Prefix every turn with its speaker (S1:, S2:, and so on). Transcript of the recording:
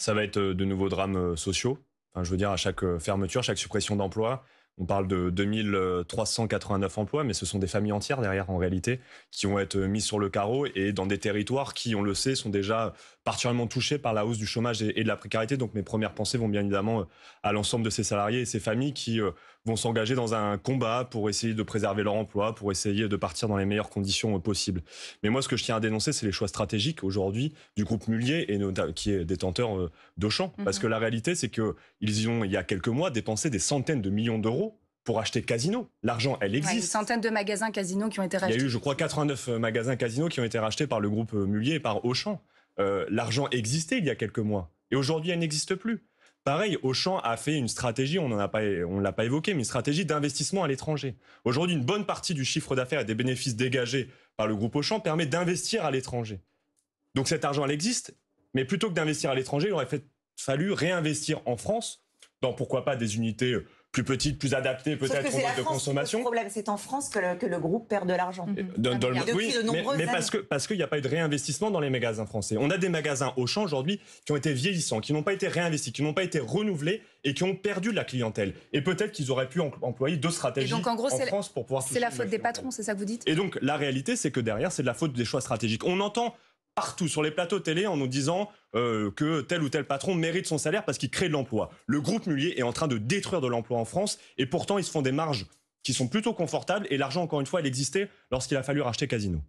S1: Ça va être euh, de nouveaux drames euh, sociaux. je veux dire, à chaque euh, fermeture, chaque suppression d'emploi, on parle de 2389 emplois, mais ce sont des familles entières derrière, en réalité, qui vont être mises sur le carreau et dans des territoires qui, on le sait, sont déjà particulièrement touchés par la hausse du chômage et de la précarité. Donc mes premières pensées vont bien évidemment euh, à l'ensemble de ces salariés et ces familles qui euh, vont s'engager dans un combat pour essayer de préserver leur emploi, pour essayer de partir dans les meilleures conditions euh, possibles. Mais moi, ce que je tiens à dénoncer, c'est les choix stratégiques aujourd'hui du groupe Mullier, et qui est détenteur d'Auchan. Mhm. Parce que la réalité, c'est qu'ils ont, il y a quelques mois, dépensé des centaines de millions d'euros pour acheter Casino. L'argent, elle existe. Il y eu une centaine de magasins Casino qui ont été rachetés. Il y a eu, je crois, 89 euh, magasins Casino qui ont été rachetés par le groupe euh, Mullier et par Auchan. Euh, l'argent existait il y a quelques mois. Et aujourd'hui, elle n'existe plus. Pareil, Auchan a fait une stratégie, on ne l'a pas évoqué, mais une stratégie d'investissement à l'étranger. Aujourd'hui, une bonne partie du chiffre d'affaires et des bénéfices dégagés par le groupe Auchan permet d'investir à l'étranger. Donc cet argent, elle existe, mais plutôt que d'investir à l'étranger, il aurait fallu réinvestir en France dans pourquoi pas des unités plus petite, plus adaptée peut-être au mode de consommation. Le problème, c'est en France que le, groupe perd de l'argent. Mm-hmm. oui, mais, parce que parce qu'il n'y a pas eu de réinvestissement dans les magasins français. On a des magasins au champ aujourd'hui qui ont été vieillissants, qui n'ont pas été réinvestis, qui n'ont pas été renouvelés et qui ont perdu de la clientèle. Et peut-être qu'ils auraient pu employer deux stratégies donc, en, gros, France pour pouvoir. C'est la faute des patrons, c'est ça que vous dites. Et donc la réalité, c'est que derrière, c'est de la faute des choix stratégiques. On entend partout sur les plateaux télé en nous disant euh, que tel ou tel patron mérite son salaire parce qu'il crée de l'emploi. Le groupe Mullier est en train de détruire de l'emploi en France et pourtant ils se font des marges qui sont plutôt confortables et l'argent, encore une fois, il existait lorsqu'il a fallu racheter Casino.